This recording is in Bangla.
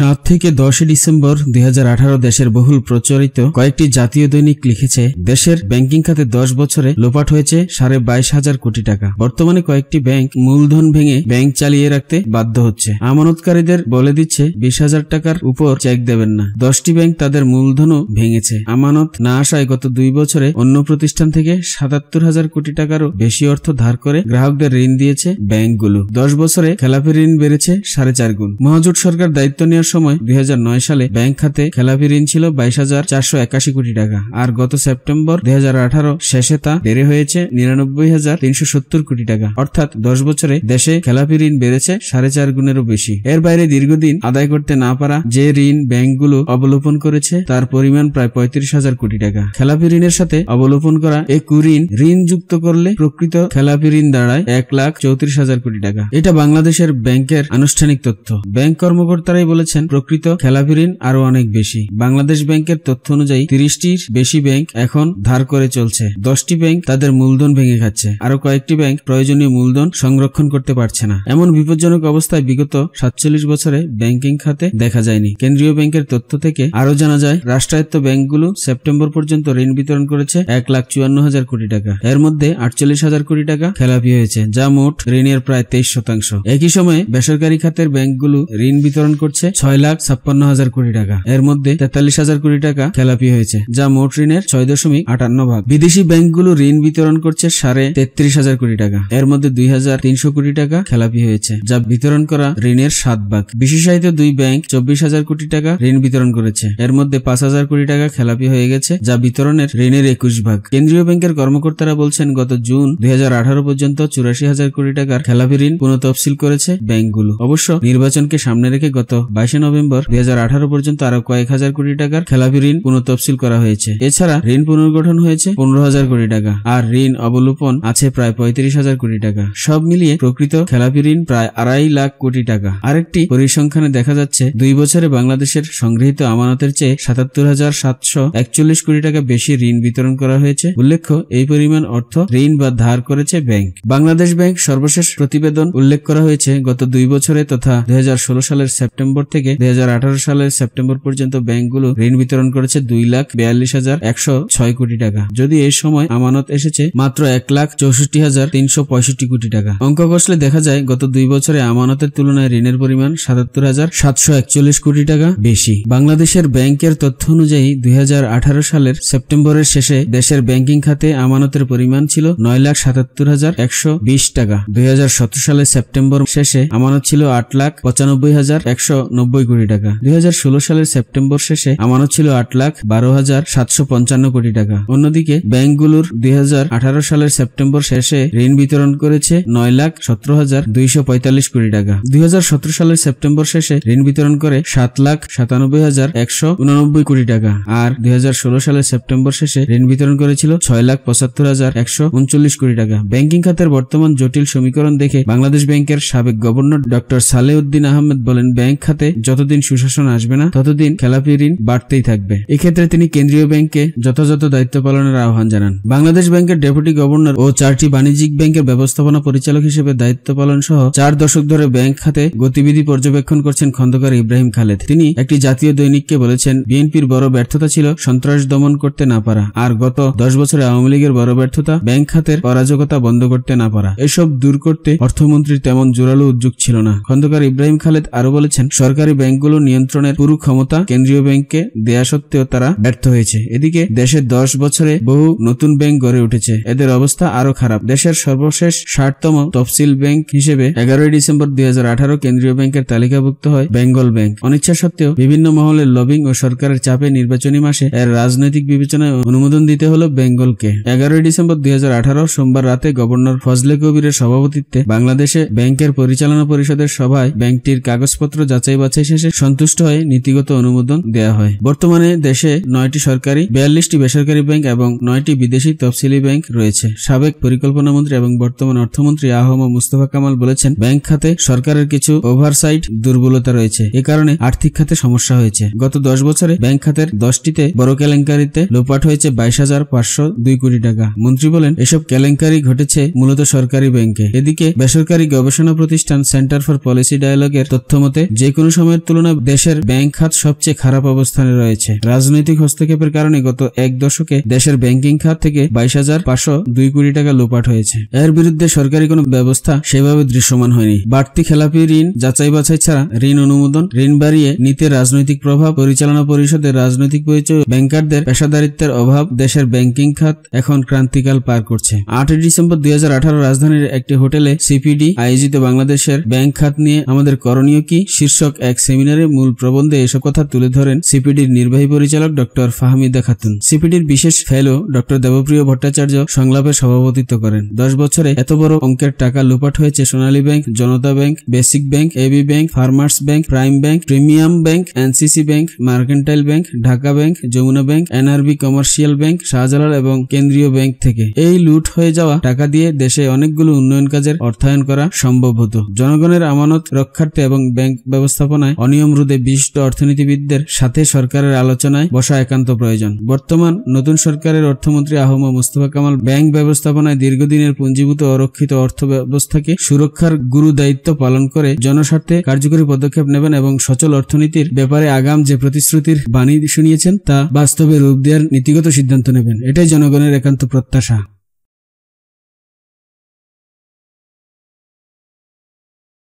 সাত থেকে দশই ডিসেম্বর দুই দেশের বহুল প্রচলিত কয়েকটি জাতীয় দৈনিক লিখেছে দেশের ব্যাংকিং খাতে দশ বছরে লোপাট হয়েছে সাড়ে বাইশ হাজার কোটি টাকা বর্তমানে কয়েকটি ব্যাংক মূলধন ভেঙে ব্যাংক চালিয়ে রাখতে বাধ্য হচ্ছে আমানতকারীদের বলে দিচ্ছে বিশ হাজার টাকার উপর চেক দেবেন না দশটি ব্যাংক তাদের মূলধনও ভেঙেছে আমানত না আসায় গত দুই বছরে অন্য প্রতিষ্ঠান থেকে সাতাত্তর হাজার কোটি টাকারও বেশি অর্থ ধার করে গ্রাহকদের ঋণ দিয়েছে ব্যাংকগুলো দশ বছরে খেলাপি ঋণ বেড়েছে সাড়ে চার গুণ মহাজোট সরকার দায়িত্ব নেওয়ার সময় দুই সালে ব্যাংক খাতে খেলাপি ঋণ ছিল বাইশ হাজার চারশো একাশি কোটি টাকা আর গত সেপ্টেম্বর দুই শেষে তা বেড়ে হয়েছে নিরানব্বই হাজার কোটি টাকা অর্থাৎ দশ বছরে দেশে খেলাপি ঋণ বেড়েছে সাড়ে চার গুণেরও বেশি এর বাইরে দীর্ঘদিন আদায় করতে না পারা যে ঋণ ব্যাংকগুলো অবলোপন করেছে তার পরিমাণ প্রায় পঁয়ত্রিশ হাজার কোটি টাকা খেলাপি ঋণের সাথে অবলোপন করা এই কুঋণ ঋণ যুক্ত করলে প্রকৃত খেলাপি ঋণ দাঁড়ায় এক লাখ চৌত্রিশ হাজার কোটি টাকা এটা বাংলাদেশের ব্যাংকের আনুষ্ঠানিক তথ্য ব্যাংক কর্মকর্তারাই বলেছে করেছেন প্রকৃত খেলাফিরিন আরো অনেক বেশি বাংলাদেশ ব্যাংকের তথ্য অনুযায়ী তিরিশটির বেশি ব্যাংক এখন ধার করে চলছে দশটি ব্যাংক তাদের মূলধন ভেঙে খাচ্ছে আরো কয়েকটি ব্যাংক প্রয়োজনীয় মূলধন সংরক্ষণ করতে পারছে না এমন বিপজ্জনক অবস্থায় বিগত সাতচল্লিশ বছরে ব্যাংকিং খাতে দেখা যায়নি কেন্দ্রীয় ব্যাংকের তথ্য থেকে আরো জানা যায় রাষ্ট্রায়ত্ত ব্যাংকগুলো সেপ্টেম্বর পর্যন্ত ঋণ বিতরণ করেছে এক লাখ চুয়ান্ন হাজার কোটি টাকা এর মধ্যে আটচল্লিশ হাজার কোটি টাকা খেলাপি হয়েছে যা মোট ঋণের প্রায় তেইশ শতাংশ একই সময়ে বেসরকারি খাতের ব্যাংকগুলো ঋণ বিতরণ করছে ছয় লাখ ছাপ্পান্ন হাজার কোটি টাকা এর মধ্যে তেতাল্লিশ হাজার কোটি টাকা খেলাপি হয়েছে যা মোট ঋণের ছয় দশমিক আটান্ন ভাগ বিদেশি ব্যাংকগুলো ঋণ বিতরণ করছে সাড়ে তেত্রিশ হাজার কোটি টাকা এর মধ্যে দুই হাজার তিনশো কোটি টাকা খেলাপি হয়েছে যা বিতরণ করা ঋণের সাত ভাগ বিশেষায়িত দুই ব্যাংক চব্বিশ হাজার কোটি টাকা ঋণ বিতরণ করেছে এর মধ্যে পাঁচ হাজার কোটি টাকা খেলাপি হয়ে গেছে যা বিতরণের ঋণের একুশ ভাগ কেন্দ্রীয় ব্যাংকের কর্মকর্তারা বলছেন গত জুন দুই হাজার আঠারো পর্যন্ত চুরাশি হাজার কোটি টাকার খেলাপি ঋণ পুনঃ তফসিল করেছে ব্যাংকগুলো অবশ্য নির্বাচনকে সামনে রেখে গত বাইশ আঠাশে নভেম্বর দুই পর্যন্ত আরো কয়েক হাজার কোটি টাকার খেলাপি ঋণ পুনঃতফসিল করা হয়েছে এছাড়া ঋণ পুনর্গঠন হয়েছে পনেরো হাজার কোটি টাকা আর ঋণ অবলোপন আছে প্রায় পঁয়ত্রিশ হাজার কোটি টাকা সব মিলিয়ে প্রকৃত খেলাপি ঋণ প্রায় আড়াই লাখ কোটি টাকা আরেকটি পরিসংখ্যানে দেখা যাচ্ছে দুই বছরে বাংলাদেশের সংগৃহীত আমানতের চেয়ে সাতাত্তর হাজার সাতশো একচল্লিশ কোটি টাকা বেশি ঋণ বিতরণ করা হয়েছে উল্লেখ্য এই পরিমাণ অর্থ ঋণ বা ধার করেছে ব্যাংক বাংলাদেশ ব্যাংক সর্বশেষ প্রতিবেদন উল্লেখ করা হয়েছে গত দুই বছরে তথা দুই সালের সেপ্টেম্বর থেকে থেকে দুই সালের সেপ্টেম্বর পর্যন্ত ব্যাংকগুলো ঋণ বিতরণ করেছে দুই লাখ বিয়াল্লিশ হাজার একশো কোটি টাকা যদি এই সময় আমানত এসেছে মাত্র এক লাখ চৌষট্টি হাজার তিনশো পঁয়ষট্টি কোটি টাকা অঙ্ক কষলে দেখা যায় গত দুই বছরে আমানতের তুলনায় ঋণের পরিমাণ সাতাত্তর হাজার সাতশো একচল্লিশ কোটি টাকা বেশি বাংলাদেশের ব্যাংকের তথ্য অনুযায়ী দুই সালের সেপ্টেম্বরের শেষে দেশের ব্যাংকিং খাতে আমানতের পরিমাণ ছিল নয় লাখ সাতাত্তর হাজার একশো বিশ টাকা দুই সালের সেপ্টেম্বর শেষে আমানত ছিল আট লাখ পঁচানব্বই হাজার একশো নব্বই কোটি টাকা দুই সালের সেপ্টেম্বর শেষে আমানত ছিল আট লাখ বারো হাজার সাতশো পঞ্চান্ন কোটি টাকা অন্যদিকে ব্যাংকগুলোর দুই সালের সেপ্টেম্বর শেষে ঋণ বিতরণ করেছে নয় লাখ সতেরো হাজার দুইশো পঁয়তাল্লিশ কোটি টাকা দুই সালের সেপ্টেম্বর শেষে ঋণ বিতরণ করে সাত লাখ সাতানব্বই হাজার একশো উনানব্বই কোটি টাকা আর দুই সালের সেপ্টেম্বর শেষে ঋণ বিতরণ করেছিল ছয় লাখ পঁচাত্তর হাজার একশো উনচল্লিশ কোটি টাকা ব্যাংকিং খাতের বর্তমান জটিল সমীকরণ দেখে বাংলাদেশ ব্যাংকের সাবেক গভর্নর ডক্টর সালেউদ্দিন আহমেদ বলেন ব্যাংক খাতে যতদিন সুশাসন আসবে না ততদিন খেলাপি ঋণ বাড়তেই থাকবে এক্ষেত্রে তিনি কেন্দ্রীয় ব্যাংকে যথাযথ দায়িত্ব পালনের আহ্বান জানান বাংলাদেশ ব্যাংকের ডেপুটি গভর্নর ও চারটি বাণিজ্যিক ব্যাংকের ব্যবস্থাপনা পরিচালক হিসেবে দায়িত্ব পালন সহ চার দশক ধরে ব্যাংক খাতে গতিবিধি পর্যবেক্ষণ করছেন খন্দকার ইব্রাহিম খালেদ তিনি একটি জাতীয় দৈনিককে বলেছেন বিএনপির বড় ব্যর্থতা ছিল সন্ত্রাস দমন করতে না পারা আর গত দশ বছরে আওয়ামী লীগের বড় ব্যর্থতা ব্যাংক খাতের অরাজকতা বন্ধ করতে না পারা এসব দূর করতে অর্থমন্ত্রীর তেমন জোরালো উদ্যোগ ছিল না খন্দকার ইব্রাহিম খালেদ আরো বলেছেন সরকার সরকারি ব্যাংকগুলো নিয়ন্ত্রণের পুরো ক্ষমতা কেন্দ্রীয় ব্যাংককে দেয়া সত্ত্বেও তারা ব্যর্থ হয়েছে এদিকে দেশের দশ বছরে বহু নতুন ব্যাংক গড়ে উঠেছে এদের অবস্থা আরো খারাপ দেশের সর্বশেষ ষাটতম তফসিল ব্যাংক হিসেবে এগারোই ডিসেম্বর দুই কেন্দ্রীয় ব্যাংকের তালিকাভুক্ত হয় বেঙ্গল ব্যাংক অনিচ্ছা সত্ত্বেও বিভিন্ন মহলের লবিং ও সরকারের চাপে নির্বাচনী মাসে এর রাজনৈতিক বিবেচনায় অনুমোদন দিতে হল বেঙ্গলকে এগারোই ডিসেম্বর দুই সোমবার রাতে গভর্নর ফজলে কবিরের সভাপতিত্বে বাংলাদেশে ব্যাংকের পরিচালনা পরিষদের সভায় ব্যাংকটির কাগজপত্র যাচাই বাছাই শেষে সন্তুষ্ট হয়ে নীতিগত অনুমোদন দেওয়া হয় বর্তমানে দেশে নয়টি সরকারি বিয়াল্লিশটি বেসরকারি ব্যাংক এবং নয়টি বিদেশি তফসিলি ব্যাংক রয়েছে সাবেক পরিকল্পনা মন্ত্রী এবং বর্তমান অর্থমন্ত্রী আহম মুস্তফা কামাল বলেছেন ব্যাংক খাতে সরকারের কিছু ওভারসাইট দুর্বলতা রয়েছে এ কারণে আর্থিক খাতে সমস্যা হয়েছে গত দশ বছরে ব্যাংক খাতের দশটিতে বড় কেলেঙ্কারিতে লোপাট হয়েছে বাইশ হাজার পাঁচশো দুই কোটি টাকা মন্ত্রী বলেন এসব কেলেঙ্কারি ঘটেছে মূলত সরকারি ব্যাংকে এদিকে বেসরকারি গবেষণা প্রতিষ্ঠান সেন্টার ফর পলিসি ডায়ালগের তথ্য মতে যে কোনো সময় সময়ের তুলনায় দেশের ব্যাংক খাত সবচেয়ে খারাপ অবস্থানে রয়েছে রাজনৈতিক হস্তক্ষেপের কারণে গত এক দশকে দেশের ব্যাংকিং খাত থেকে বাইশ হাজার পাঁচশো দুই কোটি টাকা লোপাট হয়েছে এর বিরুদ্ধে সরকারি কোনো ব্যবস্থা সেভাবে দৃশ্যমান হয়নি বাড়তি খেলাপি ঋণ যাচাই বাছাই ছাড়া ঋণ অনুমোদন ঋণ বাড়িয়ে নিতে রাজনৈতিক প্রভাব পরিচালনা পরিষদের রাজনৈতিক পরিচয় ব্যাংকারদের পেশাদারিত্বের অভাব দেশের ব্যাংকিং খাত এখন ক্রান্তিকাল পার করছে আটই ডিসেম্বর দুই রাজধানীর একটি হোটেলে সিপিডি আয়োজিত বাংলাদেশের ব্যাংক খাত নিয়ে আমাদের করণীয় কি শীর্ষক এক সেমিনারে মূল প্রবন্ধে এসব কথা তুলে ধরেন সিপিডির নির্বাহী পরিচালক ডক্টর ফাহমিদা খাতুন সিপিডির বিশেষ ফেলো ডক্টর দেবপ্রিয় ভট্টাচার্য সংলাপে সভাপতিত্ব করেন দশ বছরে এত বড় অঙ্কের টাকা লুপাট হয়েছে Sonali bank Janata bank basic bank AB bank farmers bank prime bank premium bank NCC bank mercantile bank Dhaka bank Jamuna bank NRB commercial bank Shahjalal এবং কেন্দ্রীয় ব্যাংক থেকে এই লুট হয়ে যাওয়া টাকা দিয়ে দেশে অনেকগুলো উন্নয়ন কাজের অর্থায়ন করা সম্ভব হতো জনগণের আমানত রক্ষার্থে এবং ব্যাংক ব্যবস্থাপনা পরিকল্পনায় অনিয়ম রোধে বিশিষ্ট অর্থনীতিবিদদের সাথে সরকারের আলোচনায় বসা একান্ত প্রয়োজন বর্তমান নতুন সরকারের অর্থমন্ত্রী আহম মুস্তফা কামাল ব্যাংক ব্যবস্থাপনায় দীর্ঘদিনের পুঞ্জীভূত অরক্ষিত অর্থ ব্যবস্থাকে সুরক্ষার গুরু দায়িত্ব পালন করে জনস্বার্থে কার্যকরী পদক্ষেপ নেবেন এবং সচল অর্থনীতির ব্যাপারে আগাম যে প্রতিশ্রুতির বাণী শুনিয়েছেন তা বাস্তবে রূপ দেওয়ার নীতিগত সিদ্ধান্ত নেবেন এটাই জনগণের একান্ত প্রত্যাশা